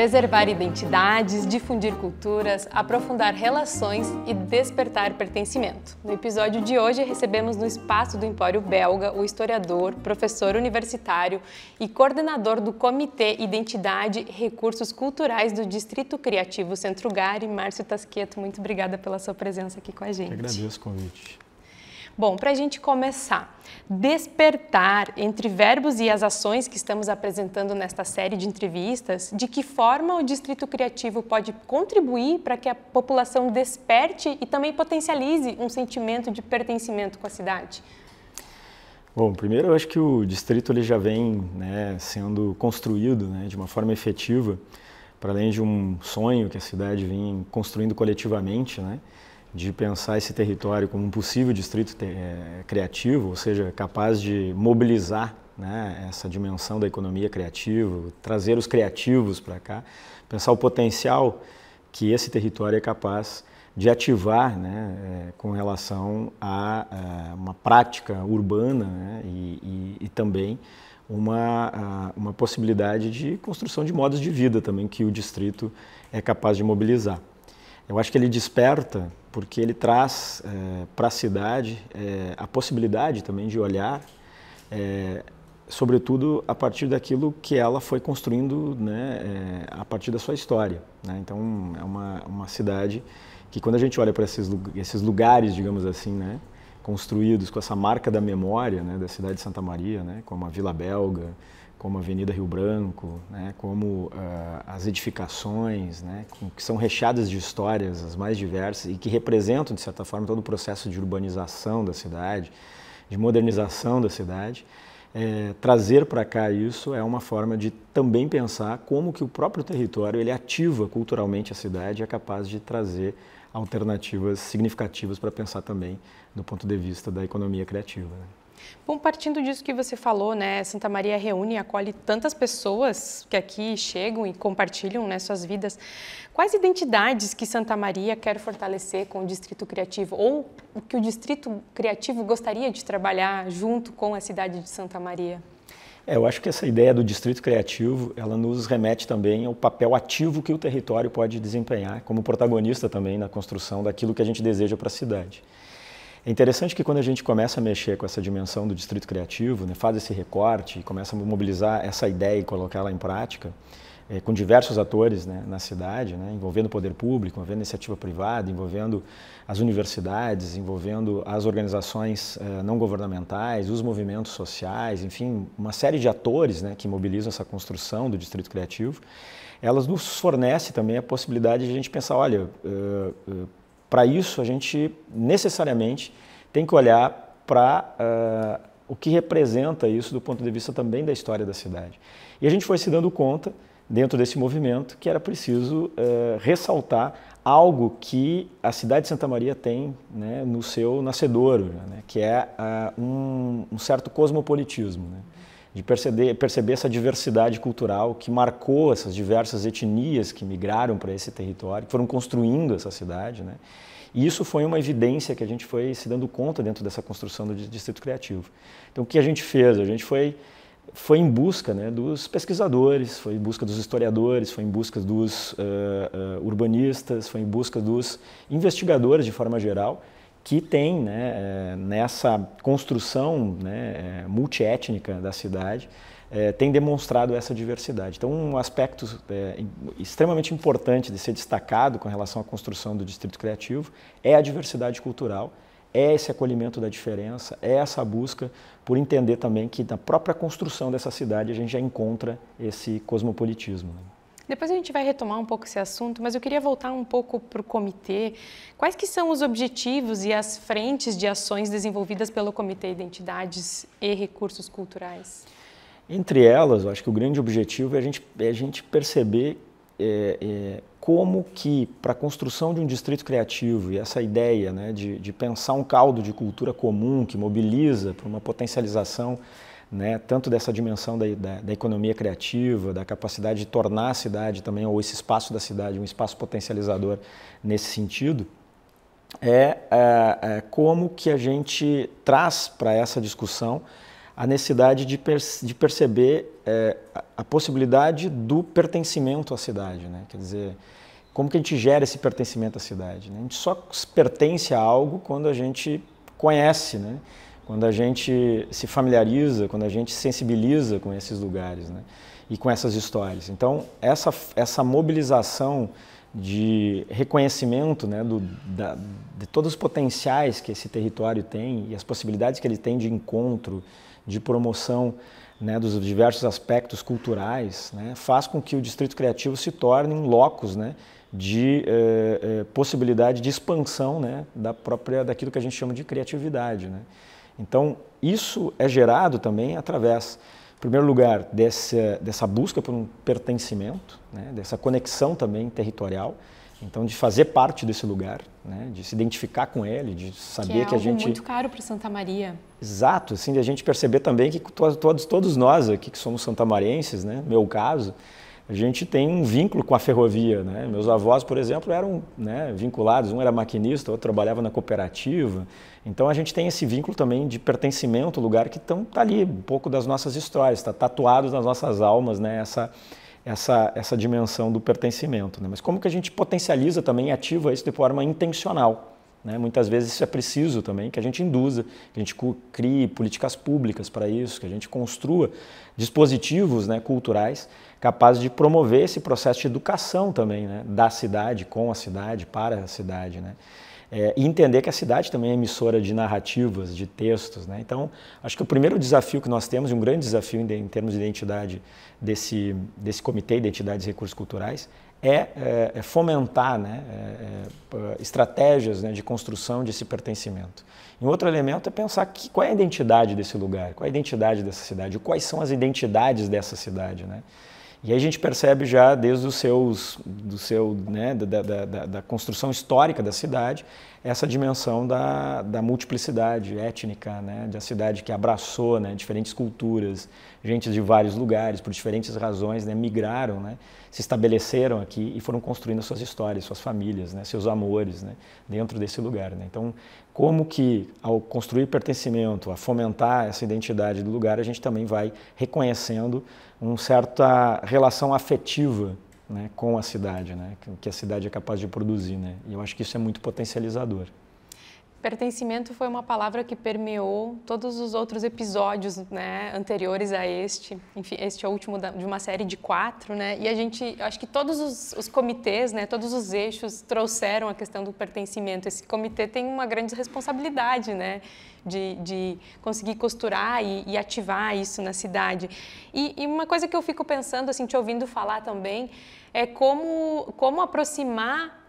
preservar identidades, difundir culturas, aprofundar relações e despertar pertencimento. No episódio de hoje, recebemos no espaço do Empório Belga o historiador, professor universitário e coordenador do Comitê Identidade e Recursos Culturais do Distrito Criativo Centro Gari, Márcio Tasqueto. Muito obrigada pela sua presença aqui com a gente. Eu agradeço o convite. Bom, para a gente começar, despertar entre verbos e as ações que estamos apresentando nesta série de entrevistas, de que forma o Distrito Criativo pode contribuir para que a população desperte e também potencialize um sentimento de pertencimento com a cidade? Bom, primeiro eu acho que o distrito ele já vem né, sendo construído né, de uma forma efetiva, para além de um sonho que a cidade vem construindo coletivamente, né? de pensar esse território como um possível distrito eh, criativo, ou seja, capaz de mobilizar né, essa dimensão da economia criativa, trazer os criativos para cá, pensar o potencial que esse território é capaz de ativar né, eh, com relação a, eh, uma prática urbana né, e, e, e também uma, uma possibilidade de construção de modos de vida também que o distrito é capaz de mobilizar. Eu acho que ele desperta porque ele traz é, eh, para a cidade é, a possibilidade também de olhar, é, sobretudo a partir daquilo que ela foi construindo né, a partir da sua história. Né? Então, é uma, uma cidade que, quando a gente olha para esses, esses lugares, digamos assim, né, construídos com essa marca da memória né, da cidade de Santa Maria, né, como a Vila Belga, como a Avenida Rio Branco, né, como uh, as edificações, né, que são recheadas de histórias as mais diversas e que representam, de certa forma, todo o processo de urbanização da cidade, de modernização da cidade. É, trazer para cá isso é uma forma de também pensar como que o próprio território ele ativa culturalmente a cidade e é capaz de trazer alternativas significativas para pensar também do ponto de vista da economia criativa. Né? Bom, partindo disso que você falou, né, Santa Maria reúne e acolhe tantas pessoas que aqui chegam e compartilham né, suas vidas. Quais identidades que Santa Maria quer fortalecer com o Distrito Criativo ou o que o Distrito Criativo gostaria de trabalhar junto com a cidade de Santa Maria? É, eu acho que essa ideia do distrito criativo, ela nos remete também ao papel ativo que o território pode desempenhar como protagonista também na construção daquilo que a gente deseja para a cidade. É interessante que quando a gente começa a mexer com essa dimensão do distrito criativo, né, faz esse recorte, começa a mobilizar essa ideia e colocá-la em prática, é, com diversos atores né, na cidade, né, envolvendo o poder público, envolvendo a iniciativa privada, envolvendo as universidades, envolvendo as organizações é, não governamentais, os movimentos sociais, enfim, uma série de atores né, que mobilizam essa construção do distrito criativo elas nos fornecem também a possibilidade de a gente pensar, olha, é, é, para isso, a gente necessariamente tem que olhar para uh, eh, o que representa isso do ponto de vista também da história da cidade. E a gente foi se dando conta, dentro desse movimento, que era preciso uh, ressaltar algo que a cidade de Santa Maria tem né, no seu nascedouro, né, que é uh, um, um, certo cosmopolitismo. Né? de perceber, perceber essa diversidade cultural que marcou essas diversas etnias que migraram para esse território, que foram construindo essa cidade. Né? E isso foi uma evidência que a gente foi se dando conta dentro dessa construção do Distrito Criativo. Então, o que a gente fez? A gente foi, foi em busca né, dos pesquisadores, foi em busca dos historiadores, foi em busca dos uh, uh, urbanistas, foi em busca dos investigadores de forma geral, que tem né, eh, nessa construção né, eh, multiétnica da cidade, é, tem demonstrado essa diversidade. Então, um aspecto é, extremamente importante de ser destacado com relação à construção do Distrito Criativo é a diversidade cultural, é esse acolhimento da diferença, é essa busca por entender também que na própria construção dessa cidade a gente já encontra esse cosmopolitismo. Né. Depois a gente vai retomar um pouco esse assunto, mas eu queria voltar um pouco para o comitê. Quais que são os objetivos e as frentes de ações desenvolvidas pelo Comitê Identidades e Recursos Culturais? Entre elas, eu acho que o grande objetivo é a gente, é a gente perceber é, é, como que para a construção de um distrito criativo e essa ideia né, de, de pensar um caldo de cultura comum que mobiliza para uma potencialização né, tanto dessa dimensão da, da, da, economia criativa, da capacidade de tornar a cidade também, ou esse espaço da cidade, um espaço potencializador nesse sentido, é, é, é como que a gente traz para essa discussão a necessidade de, per, de perceber é, a, possibilidade do pertencimento à cidade, né? quer dizer, como que a gente gera esse pertencimento à cidade. Né? A gente só pertence a algo quando a gente conhece, né? quando a gente se familiariza, quando a gente sensibiliza com esses lugares né? e com essas histórias. Então, essa, essa mobilização de reconhecimento né, do, da, de todos os potenciais que esse território tem e as possibilidades que ele tem de encontro, de promoção né, dos diversos aspectos culturais, né, faz com que o Distrito Criativo se torne um locus né, de eh, eh possibilidade de expansão né, da própria, daquilo que a gente chama de criatividade. Né. Então, isso é gerado também através, em primeiro lugar, dessa, dessa busca por um pertencimento, né? dessa conexão também territorial. Então, de fazer parte desse lugar, né? de se identificar com ele, de saber que, é que a gente. É muito caro para Santa Maria. Exato, assim, de a gente perceber também que todos, todos nós aqui que somos santamarenses, né? meu caso, a gente tem um vínculo com a ferrovia. Né? Meus avós, por exemplo, eram né, vinculados, um era maquinista, outro trabalhava na cooperativa. Então a gente tem esse vínculo também de pertencimento, lugar que está ali, um pouco das nossas histórias, está tatuado nas nossas almas né, essa, essa, essa dimensão do pertencimento. Né? Mas como que a gente potencializa também e ativa isso de forma intencional? Né? Muitas vezes isso é preciso também que a gente induza, que a gente crie políticas públicas para isso, que a gente construa dispositivos né, culturais capazes de promover esse processo de educação também, né? da cidade, com a cidade, para a cidade. Né? É, e entender que a cidade também é emissora de narrativas, de textos. Né? Então, acho que o primeiro desafio que nós temos, e um grande desafio em, termos de identidade desse, desse Comitê de Identidades e Recursos Culturais, é, é, é fomentar né, é, é, estratégias né, de construção desse pertencimento. E outro elemento é pensar que, qual é a identidade desse lugar, qual é a identidade dessa cidade, quais são as identidades dessa cidade. Né? E aí a gente percebe já desde os seus, do seu, né, da, da, da, da construção histórica da cidade, essa dimensão da, da multiplicidade étnica, né, da cidade que abraçou né, diferentes culturas, gente de vários lugares, por diferentes razões, né, migraram, né, se estabeleceram aqui e foram construindo suas histórias, suas famílias, né, seus amores né, dentro desse lugar. Né. Então, como que ao construir pertencimento, a fomentar essa identidade do lugar, a gente também vai reconhecendo uma certa relação afetiva né, com a cidade, né, que a cidade é capaz de produzir. Né? E eu acho que isso é muito potencializador. Pertencimento foi uma palavra que permeou todos os outros episódios né, anteriores a este. Enfim, este é o último de uma série de quatro, né? E a gente, acho que todos os, os, comitês, né, todos os eixos trouxeram a questão do pertencimento. Esse comitê tem uma grande responsabilidade, né? De, de conseguir costurar e, e, ativar isso na cidade. E, e uma coisa que eu fico pensando, assim, te ouvindo falar também, é como, como aproximar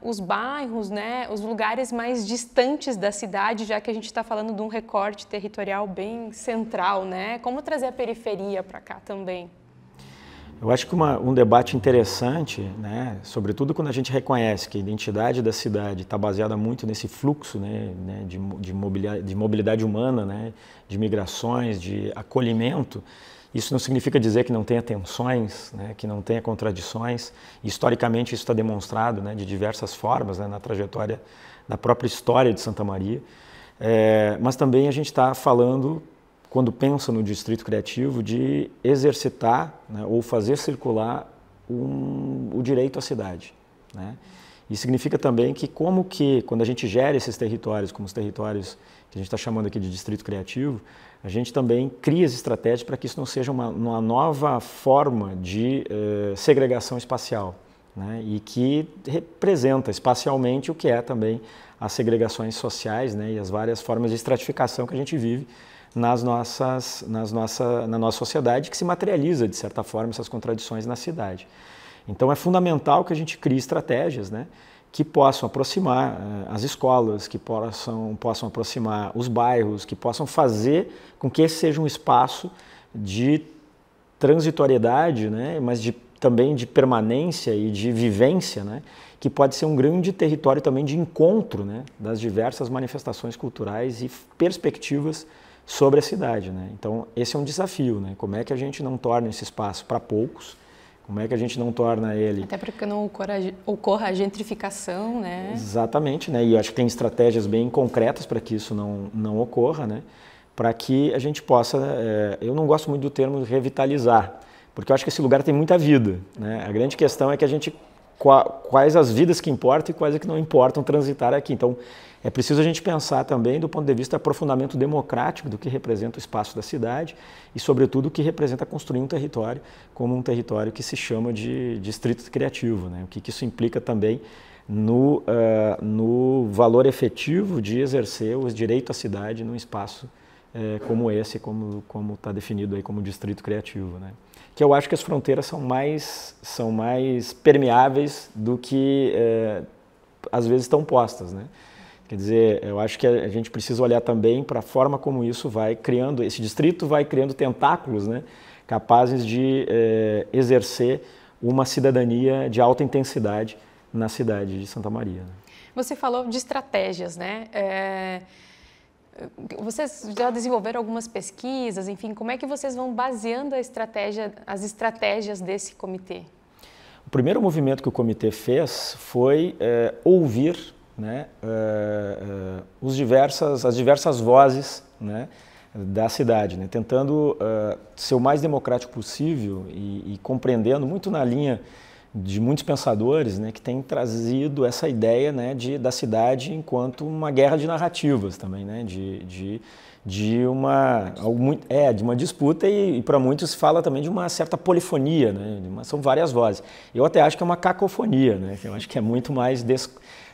os bairros, né, os lugares mais distantes da cidade, já que a gente está falando de um recorte territorial bem central, né? Como trazer a periferia para cá também? Eu acho que uma, um debate interessante, né, sobretudo quando a gente reconhece que a identidade da cidade está baseada muito nesse fluxo né, né de, de, mobilidade, de mobilidade humana, né, de migrações, de acolhimento, isso não significa dizer que não tenha tensões, né, que não tenha contradições. Historicamente, isso está demonstrado né, de diversas formas né, na trajetória da própria história de Santa Maria. É, mas também a gente está falando, quando pensa no distrito criativo, de exercitar né, ou fazer circular um, o direito à cidade. Né. E significa também que como que, quando a gente gera esses territórios, como os territórios que a gente está chamando aqui de distrito criativo, a gente também cria as estratégias para que isso não seja uma, uma nova forma de eh, segregação espacial né? e que representa espacialmente o que é também as segregações sociais né? e as várias formas de estratificação que a gente vive nas nossas, nas nossa, na nossa sociedade, que se materializa, de certa forma, essas contradições na cidade. Então, é fundamental que a gente crie estratégias né? que possam aproximar eh, as escolas, que possam, possam aproximar os bairros, que possam fazer com que esse seja um espaço de transitoriedade, né, mas de, também de permanência e de vivência, né, que pode ser um grande território também de encontro né, das diversas manifestações culturais e perspectivas sobre a cidade. Né. Então, esse é um desafio, né, como é que a gente não torna esse espaço para poucos, como é que a gente não torna ele? Até para que não ocorra a gentrificação, né? Exatamente, né? E acho que tem estratégias bem concretas para que isso não, não ocorra, né? Para que a gente possa. É, eu não gosto muito do termo revitalizar, porque eu acho que esse lugar tem muita vida, né? A grande questão é que a gente. Quais as vidas que importam e quais é que não importam transitar aqui. Então, é preciso a gente pensar também do ponto de vista aprofundamento democrático do que representa o espaço da cidade e, sobretudo, o que representa construir um território como um território que se chama de distrito criativo. Né? O que, isso implica também no, uh, no valor efetivo de exercer o direito à cidade num espaço uh, como esse, como está definido aí como distrito criativo. Né? Que eu acho que as fronteiras são mais, são mais permeáveis do que uh, às vezes estão postas. Né? Quer dizer, eu acho que a gente precisa olhar também para a forma como isso vai criando, esse distrito vai criando tentáculos né, capazes de é, exercer uma cidadania de alta intensidade na cidade de Santa Maria. Né. Você falou de estratégias, né? É... Vocês já desenvolveram algumas pesquisas, enfim, como é que vocês vão baseando a estratégia, as estratégias desse comitê? O primeiro movimento que o comitê fez foi é, ouvir né, uh, os diversas, as diversas vozes né, da cidade, né, tentando uh, ser o mais democrático possível e, e, compreendendo muito na linha de muitos pensadores né, que têm trazido essa ideia né, de, da cidade enquanto uma guerra de narrativas também, né, de, de, de uma, é, de uma disputa e, e para muitos fala também de uma certa polifonia, né, uma, são várias vozes. Eu até acho que é uma cacofonia, né, eu acho que é muito mais... Des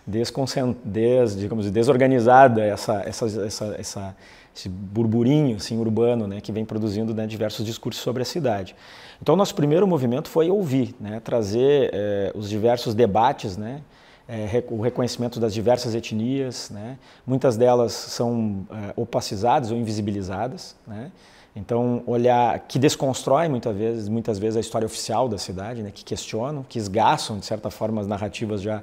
des, digamos, desorganizada essa, essa, essa, essa, esse burburinho assim, urbano né, que vem produzindo né, diversos discursos sobre a cidade. Então, nosso primeiro movimento foi ouvir, né, trazer eh, os diversos debates, né, eh, o reconhecimento das diversas etnias, né, muitas delas são eh, opacizadas ou invisibilizadas. Né, então, olhar que desconstrói muitas vezes, muitas vezes a história oficial da cidade, né, que questionam, que esgaçam, de certa forma, as narrativas já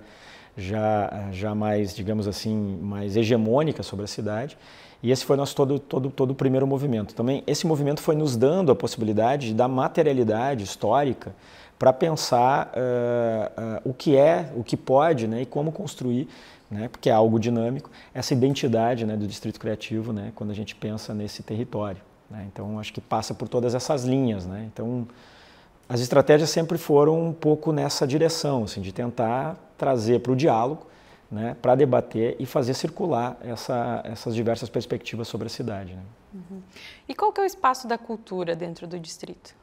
já, já mais, digamos assim, mais hegemônica sobre a cidade. E esse foi nosso todo, todo, todo o primeiro movimento. Também esse movimento foi nos dando a possibilidade de dar materialidade histórica para pensar uh, uh, o que é, o que pode né, e como construir, né, porque é algo dinâmico, essa identidade né, do Distrito Criativo né, quando a gente pensa nesse território. Né? Então, acho que passa por todas essas linhas. Né? Então, as estratégias sempre foram um pouco nessa direção, assim, de tentar trazer para o diálogo, né, para debater e fazer circular essa, essas diversas perspectivas sobre a cidade. Né? Uhum. E qual que é o espaço da cultura dentro do distrito?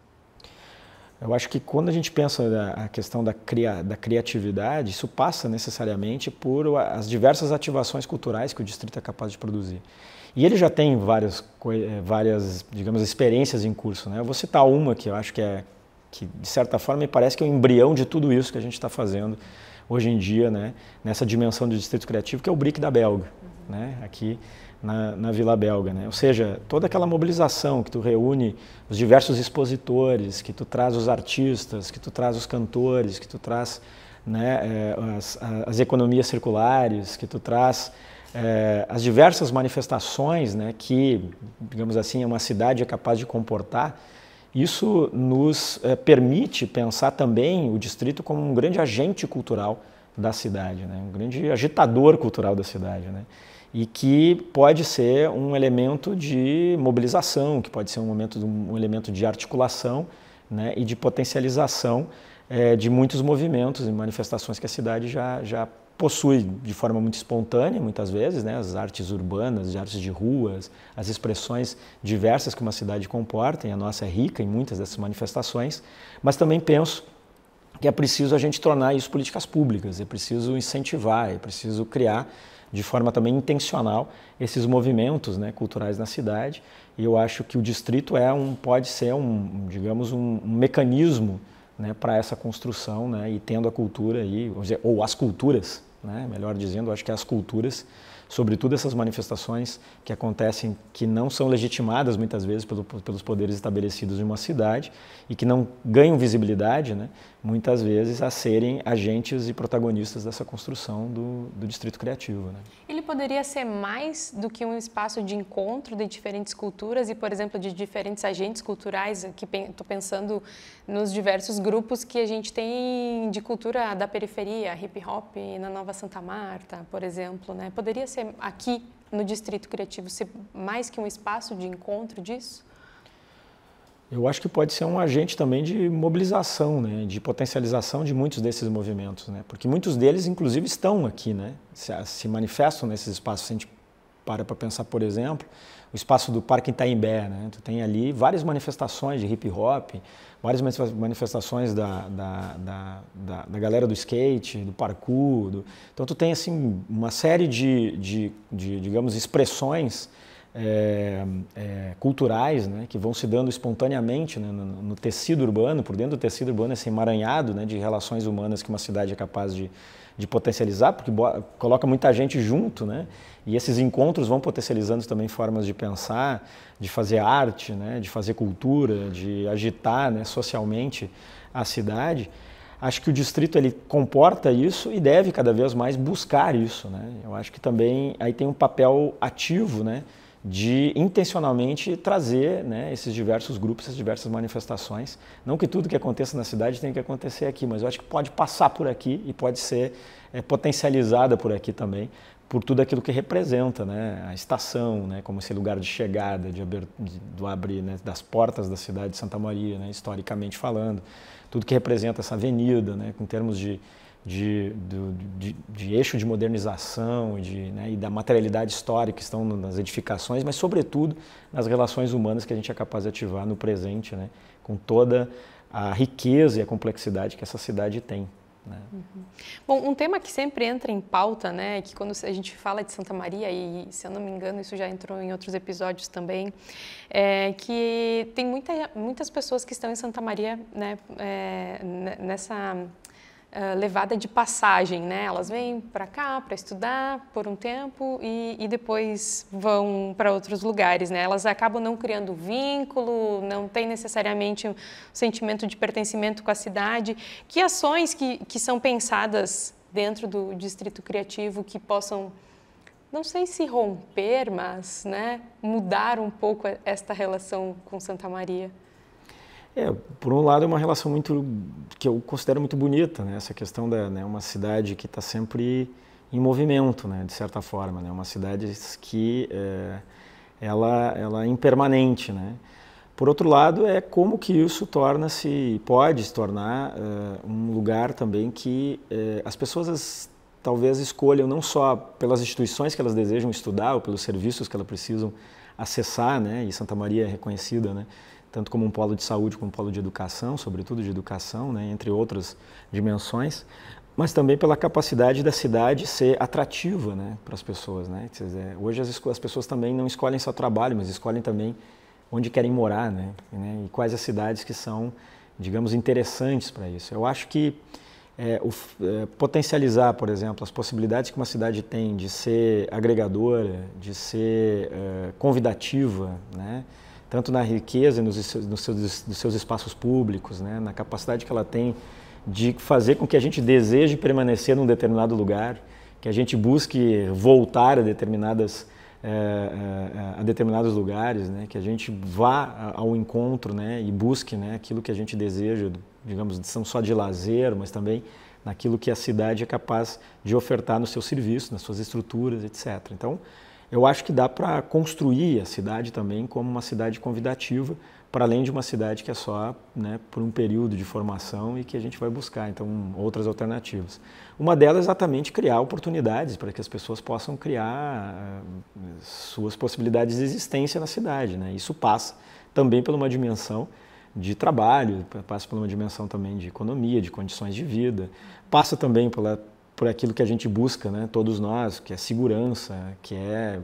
Eu acho que quando a gente pensa na questão da, cria, da criatividade, isso passa necessariamente por as diversas ativações culturais que o distrito é capaz de produzir. E ele já tem várias, eh, várias digamos, experiências em curso. Né? Eu vou citar uma que eu acho que é, que de certa forma me parece que é o um embrião de tudo isso que a gente está fazendo hoje em dia, né, nessa dimensão do distrito criativo, que é o BRIC da Belga, uhum. né, aqui na, na, Vila Belga. Né? Ou seja, toda aquela mobilização que tu reúne os diversos expositores, que tu traz os artistas, que tu traz os cantores, que tu traz né, eh, as, as economias circulares, que tu traz é, as diversas manifestações né, que, digamos assim, uma cidade é capaz de comportar, isso nos eh, permite pensar também o distrito como um grande agente cultural da cidade, né? um grande agitador cultural da cidade. Né? E que pode ser um elemento de mobilização, que pode ser um, momento, um elemento de articulação né? e de potencialização eh, de muitos movimentos e manifestações que a cidade já, já possui de forma muito espontânea, muitas vezes, né, as artes urbanas, as artes de ruas, as expressões diversas que uma cidade comporta, e a nossa é rica em muitas dessas manifestações, mas também penso que é preciso a gente tornar isso políticas públicas, é preciso incentivar, é preciso criar de forma também intencional esses movimentos né, culturais na cidade. E eu acho que o distrito é um, pode ser um, digamos, um, um mecanismo né, para essa construção né, e tendo a cultura aí, ou as culturas né? melhor dizendo, acho que é as culturas sobretudo essas manifestações que acontecem, que não são legitimadas muitas vezes pelo, pelos poderes estabelecidos de uma cidade e que não ganham visibilidade, né, muitas vezes, a serem agentes e protagonistas dessa construção do, do distrito criativo. Né. Ele poderia ser mais do que um espaço de encontro de diferentes culturas e, por exemplo, de diferentes agentes culturais, que estou pensando nos diversos grupos que a gente tem de cultura da periferia, hip hop na Nova Santa Marta, por exemplo, né? Poderia ser ser aqui no Distrito Criativo ser mais que um espaço de encontro disso? Eu acho que pode ser um agente também de mobilização, né? de potencialização de muitos desses movimentos, né? porque muitos deles, inclusive, estão aqui, né? se, ah, se manifestam nesses espaços. Se a gente para para pensar, por exemplo, o espaço do Parque Itaimbé, né? tu tem ali várias manifestações de hip hop, várias manifestações da, da, da, da, da galera do skate, do parkour. Do... Então tu tem assim uma série de, de, de digamos, expressões é, é, culturais né, que vão se dando espontaneamente né, no, no, tecido urbano, por dentro do tecido urbano, esse emaranhado né, de relações humanas que uma cidade é capaz de, de potencializar, porque coloca muita gente junto, né? E esses encontros vão potencializando também formas de pensar, de fazer arte, né? de fazer cultura, de agitar né? socialmente a cidade. Acho que o distrito ele comporta isso e deve cada vez mais buscar isso, né? Eu acho que também aí tem um papel ativo, né? de intencionalmente trazer né, esses diversos grupos, essas diversas manifestações. Não que tudo que aconteça na cidade tenha que acontecer aqui, mas eu acho que pode passar por aqui e pode ser é, potencializada por aqui também, por tudo aquilo que representa né, a estação, né, como esse lugar de chegada, de, do abrir né, das portas da cidade de Santa Maria, né, historicamente falando, tudo que representa essa avenida, né, em termos de de, do, de, de, eixo de modernização de, né, e da materialidade histórica que estão nas edificações, mas, sobretudo, nas relações humanas que a gente é capaz de ativar no presente, né, com toda a riqueza e a complexidade que essa cidade tem. Né? Uhum. Bom, um tema que sempre entra em pauta, né, é que quando a gente fala de Santa Maria e, se eu não me engano, isso já entrou em outros episódios também, é que tem muita, muitas pessoas que estão em Santa Maria, né, é, nessa eh, levada de passagem, né? Elas vêm para cá para estudar por um tempo e, e depois vão para outros lugares, né? Elas acabam não criando vínculo, não tem necessariamente um sentimento de pertencimento com a cidade. Que ações que, que são pensadas dentro do distrito criativo que possam não sei se romper, mas né, mudar um pouco esta relação com Santa Maria. É, por um lado é uma relação muito que eu considero muito bonita, né? Essa questão da né, uma cidade que está sempre em movimento, né? De certa forma, né? Uma cidade que é, ela ela é impermanente, né? Por outro lado, é como que isso torna-se, pode se tornar é, um lugar também que é, as pessoas as, talvez escolham não só pelas instituições que elas desejam estudar ou pelos serviços que elas precisam acessar, né? E Santa Maria é reconhecida, né? tanto como um polo de saúde, como um polo de educação, sobretudo de educação, né, entre outras dimensões, mas também pela capacidade da cidade ser atrativa né, para as pessoas. Né? Dizer, hoje as, as, pessoas também não escolhem só trabalho, mas escolhem também onde querem morar né, né, e quais as cidades que são, digamos, interessantes para isso. Eu acho que é, o, é, potencializar, por exemplo, as possibilidades que uma cidade tem de ser agregadora, de ser é, convidativa, né? tanto na riqueza nos, nos, seus, nos seus espaços públicos, né? na capacidade que ela tem de fazer com que a gente deseje permanecer num determinado lugar, que a gente busque voltar a determinadas é, a determinados lugares, né? que a gente vá ao encontro né? e busque né? aquilo que a gente deseja, digamos, não só de lazer, mas também naquilo que a cidade é capaz de ofertar no seu serviço, nas suas estruturas, etc. Então, eu acho que dá para construir a cidade também como uma cidade convidativa, para além de uma cidade que é só né, por um período de formação e que a gente vai buscar, então, outras alternativas. Uma delas é exatamente criar oportunidades para que as pessoas possam criar eh, suas possibilidades de existência na cidade. Né? Isso passa também por uma dimensão de trabalho, passa por uma dimensão também de economia, de condições de vida, passa também pela por aquilo que a gente busca, né? Todos nós, que é segurança, que é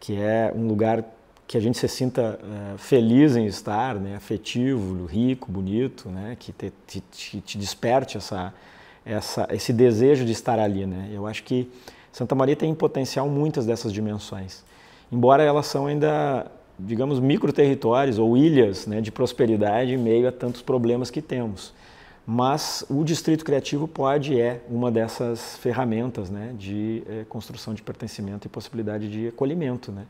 que é um lugar que a gente se sinta uh, feliz em estar, né? Afetivo, rico, bonito, né? Que te, te, te desperte essa essa esse desejo de estar ali, né? Eu acho que Santa Maria tem em potencial muitas dessas dimensões, embora elas são ainda digamos micro territórios ou ilhas né, de prosperidade em meio a tantos problemas que temos mas o distrito criativo pode é uma dessas ferramentas né, de é, construção de pertencimento e possibilidade de acolhimento, né,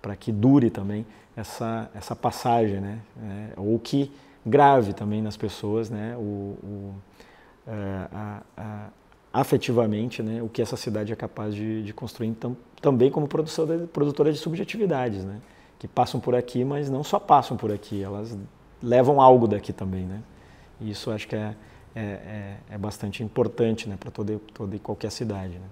para que dure também essa, essa passagem, né, é, ou que grave também nas pessoas né, o, o é, a, a, afetivamente né, o que essa cidade é capaz de, de construir, tam, também como produtora de, produtora de subjetividades, né, que passam por aqui, mas não só passam por aqui, elas levam algo daqui também. Né. E isso acho que é, é, é, é bastante importante né, para toda, toda e qualquer cidade. Né?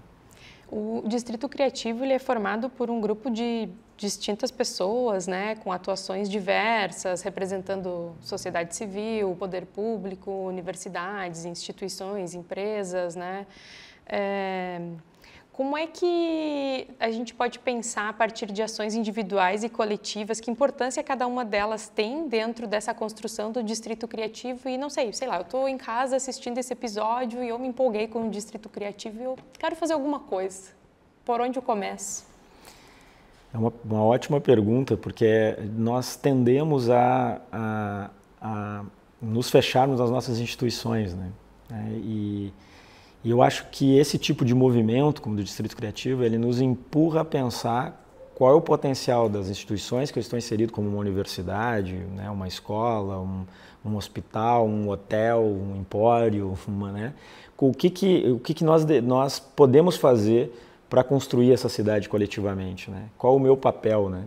O Distrito Criativo ele é formado por um grupo de distintas pessoas, né, com atuações diversas, representando sociedade civil, poder público, universidades, instituições, empresas, né. É, como é que a gente pode pensar a partir de ações individuais e coletivas, que importância cada uma delas tem dentro dessa construção do Distrito Criativo? E não sei, sei lá, eu estou em casa assistindo esse episódio e eu me empolguei com o Distrito Criativo e eu quero fazer alguma coisa. Por onde eu começo? É uma, uma ótima pergunta, porque nós tendemos a, a, a nos fecharmos nas nossas instituições, né? É, e e eu acho que esse tipo de movimento, como do Distrito Criativo, ele nos empurra a pensar qual é o potencial das instituições que eu estou inserido, como uma universidade, né, uma escola, um, um, hospital, um hotel, um empório, uma, né, o que, que, o que, que nós, nós podemos fazer para construir essa cidade coletivamente, né? qual o meu papel. Né?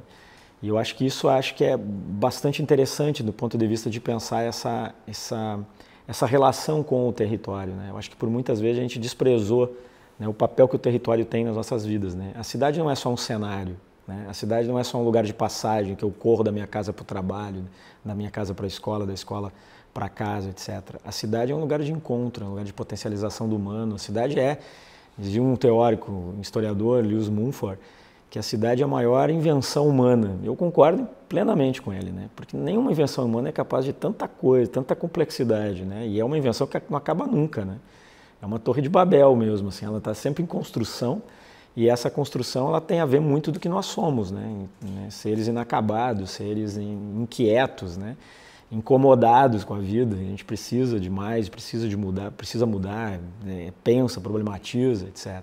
E eu acho que isso acho que é bastante interessante do ponto de vista de pensar essa, essa essa relação com o território. Né? Eu acho que por muitas vezes a gente desprezou né, o papel que o território tem nas nossas vidas. Né? A cidade não é só um cenário, né? a cidade não é só um lugar de passagem que eu corro da minha casa para o trabalho, da minha casa para a escola, da escola para casa, etc. A cidade é um lugar de encontro, é um lugar de potencialização do humano. A cidade é, de um teórico, um historiador, Lewis Mumford, que a cidade é a maior invenção humana. Eu concordo plenamente com ele, né? Porque nenhuma invenção humana é capaz de tanta coisa, tanta complexidade, né? E é uma invenção que não acaba nunca, né? É uma torre de Babel mesmo, assim, ela está sempre em construção e essa construção ela tem a ver muito do que nós somos, né? né? Seres inacabados, seres inquietos, né? Incomodados com a vida, a gente precisa de mais, precisa de mudar, precisa mudar, né? pensa, problematiza, etc.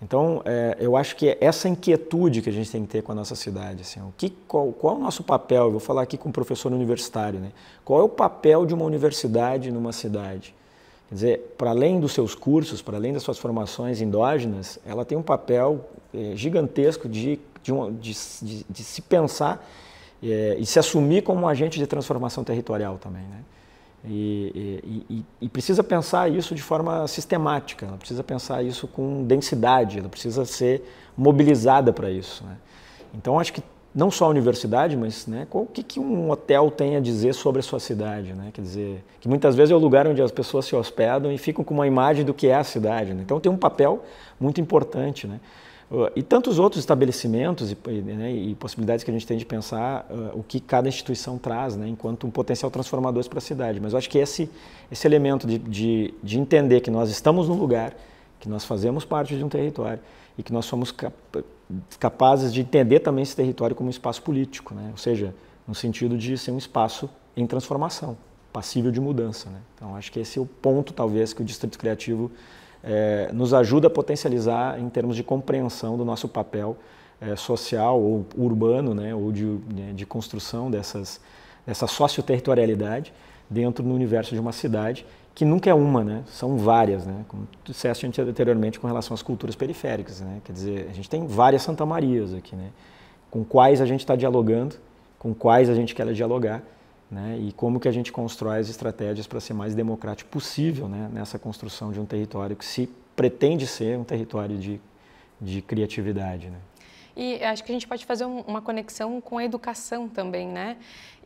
Então, é, eu acho que é essa inquietude que a gente tem que ter com a nossa cidade. Assim, o que, qual, qual é o nosso papel? Eu vou falar aqui com um professor universitário. Né? Qual é o papel de uma universidade numa cidade? Quer dizer, para além dos seus cursos, para além das suas formações endógenas, ela tem um papel é, gigantesco de, de, um, de, de, se pensar é, e se assumir como um agente de transformação territorial também. Né? E, e, e, precisa pensar isso de forma sistemática, ela precisa pensar isso com densidade, ela precisa ser mobilizada para isso. Né? Então, acho que não só a universidade, mas né, qual, o que, que um hotel tem a dizer sobre a sua cidade? Né? Quer dizer, que muitas vezes é o lugar onde as pessoas se hospedam e ficam com uma imagem do que é a cidade. Né? Então, tem um papel muito importante. Né? Uh, e tantos outros estabelecimentos e, né, e, possibilidades que a gente tem de pensar uh, o que cada instituição traz, né, enquanto um potencial transformador para a cidade. Mas eu acho que esse, esse elemento de, de, de, entender que nós estamos num lugar, que nós fazemos parte de um território e que nós somos cap capazes de entender também esse território como um espaço político, né, ou seja, no sentido de ser um espaço em transformação, passível de mudança. Né. Então acho que esse é o ponto, talvez, que o Distrito Criativo é, nos ajuda a potencializar em termos de compreensão do nosso papel é, social ou urbano, né, ou de, né, de construção dessas, dessa socioterritorialidade dentro do universo de uma cidade, que nunca é uma, né, são várias, né, como tu disseste anteriormente com relação às culturas periféricas. Né, quer dizer, a gente tem várias Santa Marias aqui, né, com quais a gente está dialogando, com quais a gente quer dialogar, né? e como que a gente constrói as estratégias para ser mais democrático possível né? nessa construção de um território que se pretende ser um território de, de criatividade. Né? E acho que a gente pode fazer um, uma conexão com a educação também, né?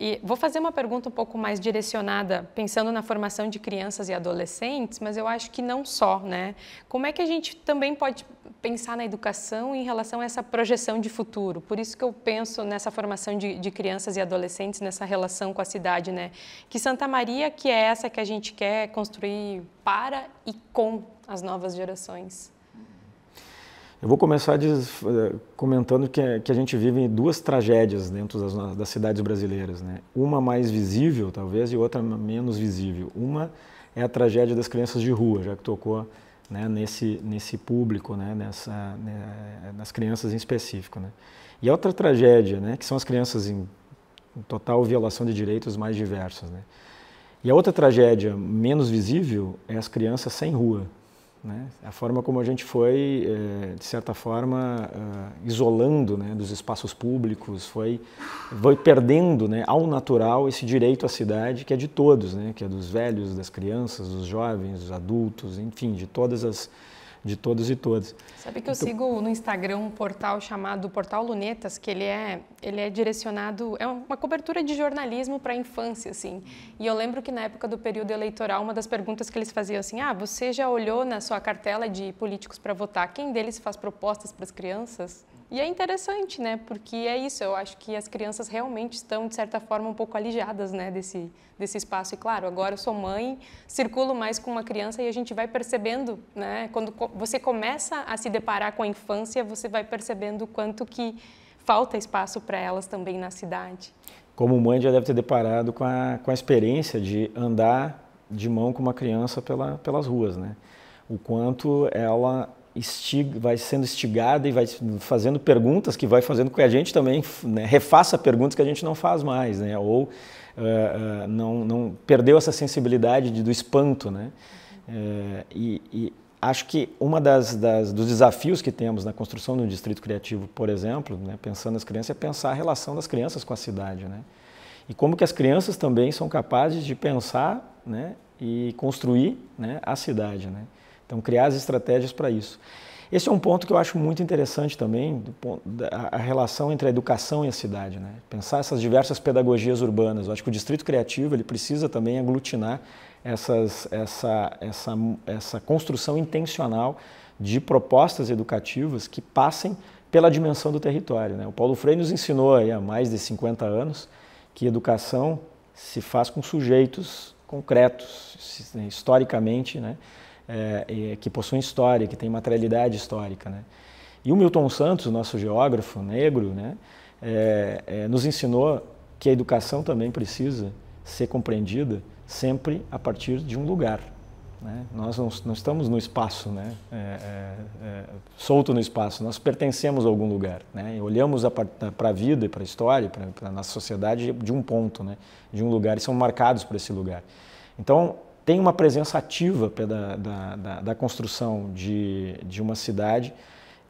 E vou fazer uma pergunta um pouco mais direcionada, pensando na formação de crianças e adolescentes, mas eu acho que não só, né? Como é que a gente também pode pensar na educação em relação a essa projeção de futuro? Por isso que eu penso nessa formação de, de crianças e adolescentes, nessa relação com a cidade, né? Que Santa Maria, que é essa que a gente quer construir para e com as novas gerações. Eu vou começar eh, comentando que, que, a gente vive duas tragédias dentro das, das cidades brasileiras, né? Uma mais visível, talvez, e outra menos visível. Uma é a tragédia das crianças de rua, já que tocou né, nesse, nesse público, né, nessa, né, nas crianças em específico. Né? E a outra tragédia, né, que são as crianças em, em total violação de direitos mais diversos. Né? E a outra tragédia menos visível é as crianças sem rua, né? A forma como a gente foi, eh, de certa forma, uh, isolando né, dos espaços públicos, foi, foi perdendo né, ao natural esse direito à cidade que é de todos, né, que é dos velhos, das crianças, dos jovens, dos adultos, enfim, de todas as, de todos e todas. Sabe que eu então sigo no Instagram um portal chamado Portal Lunetas, que ele é, ele é direcionado, é uma cobertura de jornalismo para a infância, assim. E eu lembro que na época do período eleitoral, uma das perguntas que eles faziam assim: "Ah, você já olhou na sua cartela de políticos para votar, quem deles faz propostas para as crianças?" E é interessante, né? Porque é isso, eu acho que as crianças realmente estão, de certa forma, um pouco alijadas, né? Desse, desse espaço. E claro, agora eu sou mãe, circulo mais com uma criança e a gente vai percebendo, né? Quando você começa a se deparar com a infância, você vai percebendo o quanto que falta espaço para elas também na cidade. Como mãe, já deve ter deparado com a, com a experiência de andar de mão com uma criança pela, pelas ruas, né? O quanto ela Estiga, vai sendo instigada e vai fazendo perguntas que vai fazendo com que a gente também né, refaça perguntas que a gente não faz mais, né? Ou uh, uh, não, não, perdeu essa sensibilidade de, do espanto, né? Uh, e, e, acho que uma das, das, dos desafios que temos na construção de um distrito criativo, por exemplo, né, pensando nas crianças, é pensar a relação das crianças com a cidade, né? E como que as crianças também são capazes de pensar, né? E construir, né? A cidade, né? Então, criar as estratégias para isso. Esse é um ponto que eu acho muito interessante também, ponto, a relação entre a educação e a cidade. Né? Pensar essas diversas pedagogias urbanas. Eu acho que o Distrito Criativo ele precisa também aglutinar essas, essa, essa, essa construção intencional de propostas educativas que passem pela dimensão do território. Né? O Paulo Freire nos ensinou há mais de 50 anos que educação se faz com sujeitos concretos, né, historicamente, né? é, que possuem história, que têm materialidade histórica. Né? E o Milton Santos, nosso geógrafo negro, né, é, é, nos ensinou que a educação também precisa ser compreendida sempre a partir de um lugar. Né? Nós não, não, estamos no espaço, né? É, é, é solto no espaço, nós pertencemos a algum lugar. Né? Olhamos para a vida e para a história, para a nossa sociedade de um ponto, né? de um lugar, e são marcados por esse lugar. Então, tem uma presença ativa da, da, da, da construção de, de uma cidade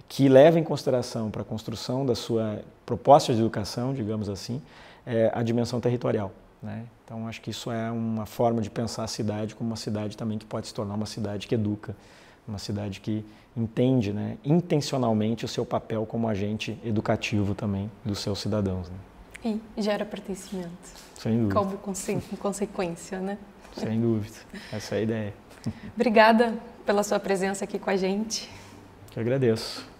que leva em consideração para a construção da sua proposta de educação, digamos assim, é a dimensão territorial. Né? Então, acho que isso é uma forma de pensar a cidade como uma cidade também que pode se tornar uma cidade que educa, uma cidade que entende né, intencionalmente o seu papel como agente educativo também dos seus cidadãos. Né? E gera pertencimento. Sem dúvida. Como conse consequência, né? Sem dúvida, essa é a ideia. Obrigada pela sua presença aqui com a gente. Que agradeço.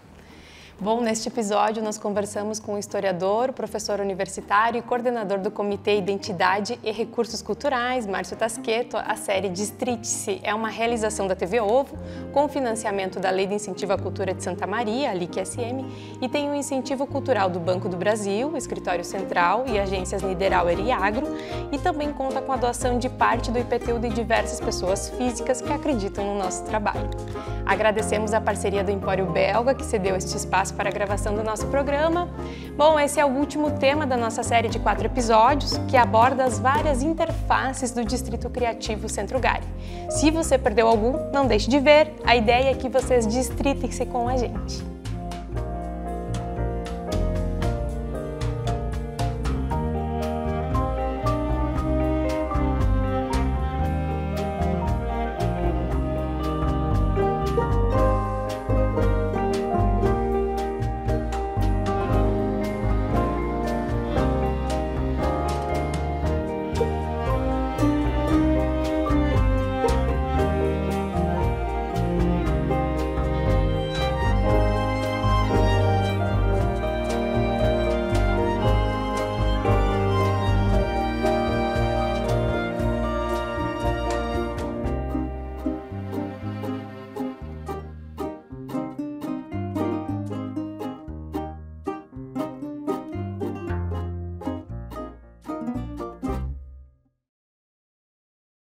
Bom, neste episódio nós conversamos com o historiador, professor universitário e coordenador do Comitê Identidade e Recursos Culturais, Márcio Tasqueto. A série Distrite-se é uma realização da TV Ovo, com financiamento da Lei de Incentivo à Cultura de Santa Maria, a LIC-SM, e tem o um incentivo cultural do Banco do Brasil, Escritório Central e agências Niderauer e Agro, e também conta com a doação de parte do IPTU de diversas pessoas físicas que acreditam no nosso trabalho. Agradecemos a parceria do Empório Belga, que cedeu este espaço espaço para a gravação do nosso programa. Bom, esse é o último tema da nossa série de quatro episódios, que aborda as várias interfaces do Distrito Criativo Centro Gari. Se você perdeu algum, não deixe de ver. A ideia é que vocês distritem-se com a gente.